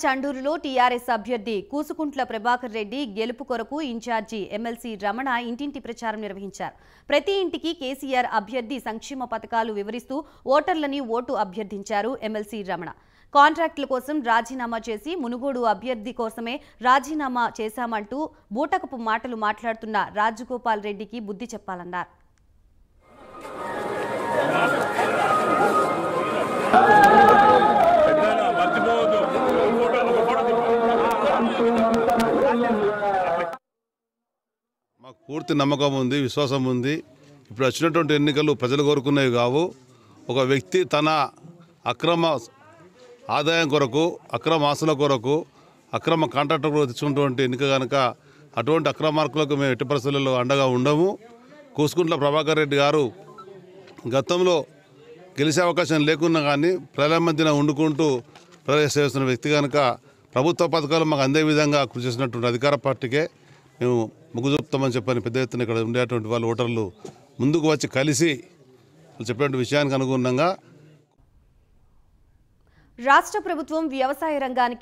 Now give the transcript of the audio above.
చండూరులో TRS అభ్యర్థి కూసుకుంట్ల ప్రభాకర్ రెడ్డి గెలుపు కొరకు ఇన్ఛార్జి ఎమ్మెల్సీ రమణ ఇంటింటి ప్రచారం నిర్వహించారు ప్రతి ఇంటికి కేసీఆర్ అభ్యర్థి సంక్షేమ పథకాలు వివరిస్తూ ఓటర్లని ఓటు అభ్యర్థించారు ఎమ్మెల్సీ రమణ కాంట్రాక్టుల కోసం రాజీనామా చేసి మునుగోడు అభ్యర్థి కోసమే రాజీనామా చేశామంటూ బూటకపు మాటలు మాట్లాడుతున్న రాజగోపాల్ రెడ్డికి బుద్ధి చెప్పాలన్నారు మాకు పూర్తి నమ్మకం ఉంది విశ్వాసం ఉంది ఇప్పుడు వచ్చినటువంటి ఎన్నికలు ప్రజలు కోరుకునేవి కావు ఒక వ్యక్తి తన అక్రమ ఆదాయం కొరకు అక్రమ ఆస్తుల కొరకు అక్రమ కాంట్రాక్టర్ తెచ్చుకున్నటువంటి ఎన్నిక కనుక అటువంటి అక్రమార్కులకు మేము ఎట్టి పరిస్థితుల్లో అండగా ఉండము కూసుకుంట్ల ప్రభాకర్ రెడ్డి గారు గతంలో గెలిచే అవకాశం లేకున్నా కానీ ప్రజల మధ్యన వండుకుంటూ ప్రవేశిస్తున్న వ్యక్తి కనుక ప్రభుత్వ పథకాలు మాకు అందే విధంగా కృషి చేసినటువంటి అధికార పార్టీకే మేము ముగ్గుజూపుతామని చెప్పని పెద్ద ఎత్తున ఇక్కడ ఉండేటువంటి వాళ్ళు ఓటర్లు ముందుకు వచ్చి కలిసి చెప్పిన విషయానికి అనుగుణంగా రాష్ట్ర ప్రభుత్వం వ్యవసాయ రంగానికి